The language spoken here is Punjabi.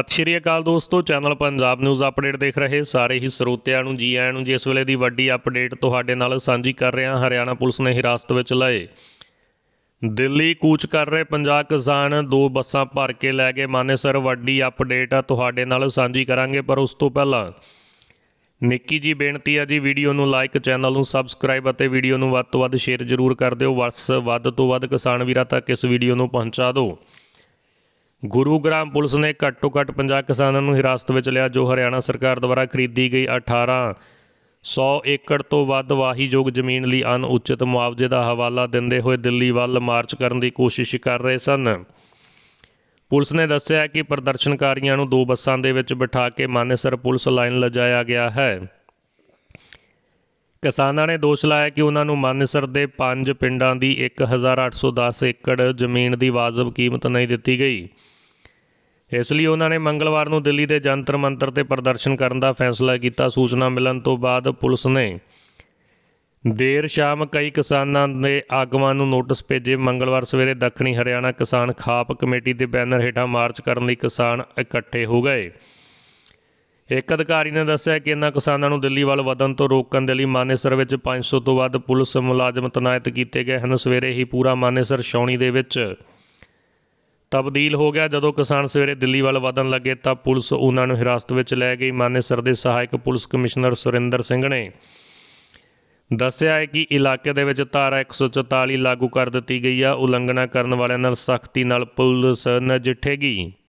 ਸਤਿ ਸ਼੍ਰੀ ਅਕਾਲ ਦੋਸਤੋ ਚੈਨਲ ਪੰਜਾਬ ਨਿਊਜ਼ ਅਪਡੇਟ ਦੇਖ ਰਹੇ ਸਾਰੇ ਹੀ ਸਰੋਤਿਆਂ ਨੂੰ ਜੀ ਆਇਆਂ ਨੂੰ ਜਿਸ ਵੇਲੇ ਦੀ ਵੱਡੀ ਅਪਡੇਟ ਤੁਹਾਡੇ ਨਾਲ ਸਾਂਝੀ ਕਰ ਰਿਹਾ ਹਰਿਆਣਾ ਪੁਲਿਸ ਨੇ ਹਿਰਾਸਤ ਵਿੱਚ ਲਏ ਦਿੱਲੀ ਕੂਚ ਕਰ ਰਹੇ ਪੰਜਾਬ ਕਿਸਾਨ ਦੋ ਬੱਸਾਂ ਭਰ ਕੇ ਲੈ ਗਏ ਮਾਨੇਸਰ ਵੱਡੀ ਅਪਡੇਟ ਆ ਤੁਹਾਡੇ ਨਾਲ ਸਾਂਝੀ ਕਰਾਂਗੇ ਪਰ ਉਸ ਤੋਂ ਪਹਿਲਾਂ ਨਿੱਕੀ ਜੀ ਬੇਨਤੀ ਆ ਜੀ ਵੀਡੀਓ ਨੂੰ ਲਾਈਕ ਚੈਨਲ ਨੂੰ ਸਬਸਕ੍ਰਾਈਬ ਅਤੇ ਵੀਡੀਓ ਨੂੰ ਵੱਧ ਤੋਂ ਵੱਧ ਸ਼ੇਅਰ ਜ਼ਰੂਰ ਕਰ ਦਿਓ ਵੱਸ ਵੱਧ ਤੋਂ ਵੱਧ ਕਿਸਾਨ ਵੀਰਾਂ ਤੱਕ ਇਸ ਵੀਡੀਓ ਨੂੰ ਪਹੁੰਚਾ ਦਿਓ ਗੁਰੂਗ੍ਰਾਮ ਪੁਲਿਸ ਨੇ ਘੱਟੋ ਘੱਟ 50 ਕਿਸਾਨਾਂ ਨੂੰ ਹਿਰਾਸਤ ਵਿੱਚ ਲਿਆ ਜੋ ਹਰਿਆਣਾ ਸਰਕਾਰ ਦੁਆਰਾ ਖਰੀਦੀ ਗਈ 18 100 ਏਕੜ ਤੋਂ ਵੱਧ ਵਾਹੀਯੋਗ ਜ਼ਮੀਨ ਲਈ ਅਨਉਚਿਤ ਮੁਆਵਜ਼ੇ ਦਾ ਹਵਾਲਾ ਦਿੰਦੇ ਹੋਏ ਦਿੱਲੀ ਵੱਲ ਮਾਰਚ ਕਰਨ ਦੀ ਕੋਸ਼ਿਸ਼ ਕਰ ਰਹੇ ਸਨ ਪੁਲਿਸ ਨੇ ਦੱਸਿਆ ਕਿ ਪ੍ਰਦਰਸ਼ਨਕਾਰੀਆਂ ਨੂੰ ਦੋ ਬੱਸਾਂ ਦੇ ਵਿੱਚ ਬਿਠਾ ਕੇ ਮਾਨੇਸਰ ਪੁਲਿਸ ਲਾਈਨ ਲਜਾਇਆ ਗਿਆ ਹੈ ਕਿਸਾਨਾਂ ਨੇ ਦੋਸ਼ ਲਾਇਆ ਕਿ ਉਹਨਾਂ ਨੂੰ ਮਾਨੇਸਰ ਦੇ ਪੰਜ ਪਿੰਡਾਂ ਦੀ 1810 ਏਕੜ ਜ਼ਮੀਨ ਦੀ ਵਾਜਬ ਕੀਮਤ ਨਹੀਂ ਦਿੱਤੀ ਗਈ ਇਸ ਲਈ ਉਹਨਾਂ ਨੇ ਮੰਗਲਵਾਰ ਨੂੰ ਦਿੱਲੀ ਦੇ ਜੰਤਰ ਮੰਤਰ ਤੇ ਪ੍ਰਦਰਸ਼ਨ ਕਰਨ ਦਾ ਫੈਸਲਾ ਕੀਤਾ ਸੂਚਨਾ ਮਿਲਣ ਤੋਂ ਬਾਅਦ ਪੁਲਿਸ ਨੇ ਦੇਰ ਸ਼ਾਮ ਕਈ ਕਿਸਾਨਾਂ ਦੇ ਆਗਮਨ ਨੂੰ ਨੋਟਿਸ ਭੇਜੇ ਮੰਗਲਵਾਰ ਸਵੇਰੇ ਦੱਖਣੀ ਹਰਿਆਣਾ ਕਿਸਾਨ ਖਾਪ ਕਮੇਟੀ ਦੇ ਬੈਨਰ ਹੇਠਾਂ ਮਾਰਚ ਕਰਨ ਲਈ ਕਿਸਾਨ ਇਕੱਠੇ ਹੋ ਗਏ ਇੱਕ ਅਧਿਕਾਰੀ ਨੇ ਦੱਸਿਆ ਕਿ ਇਨ੍ਹਾਂ ਕਿਸਾਨਾਂ ਨੂੰ ਦਿੱਲੀ ਵੱਲ ਵਧਣ ਤੋਂ ਰੋਕਣ ਦੇ ਲਈ ਮਾਨੇਸਰ ਵਿੱਚ 500 ਤੋਂ ਵੱਧ ਪੁਲਿਸ ਮੁਲਾਜ਼ਮ ਤਨਾਇਤ ਕੀਤੇ ਗਏ ਹਨ ਸਵੇਰੇ ਹੀ ਪੂਰਾ ਮਾਨੇਸਰ ਛਾਉਣੀ ਦੇ ਵਿੱਚ ਤਬਦੀਲ ਹੋ ਗਿਆ ਜਦੋਂ ਕਿਸਾਨ ਸਵੇਰੇ ਦਿੱਲੀ ਵੱਲ ਵਧਣ ਲੱਗੇ ਤਾਂ ਪੁਲਿਸ ਉਹਨਾਂ ਨੂੰ ਹਿਰਾਸਤ ਵਿੱਚ ਲੈ ਗਈ ਸਰ ਦੇ ਸਹਾਇਕ ਪੁਲਿਸ ਕਮਿਸ਼ਨਰ ਸੁਰਿੰਦਰ ਸਿੰਘ ਨੇ ਦੱਸਿਆ ਹੈ ਕਿ ਇਲਾਕੇ ਦੇ ਵਿੱਚ ਧਾਰਾ 144 ਲਾਗੂ ਕਰ ਦਿੱਤੀ ਗਈ ਆ ਉਲੰਘਣਾ ਕਰਨ ਵਾਲਿਆਂ ਨਾਲ ਸਖਤੀ ਨਾਲ ਪੁਲਿਸ ਨਜਿੱਠੇਗੀ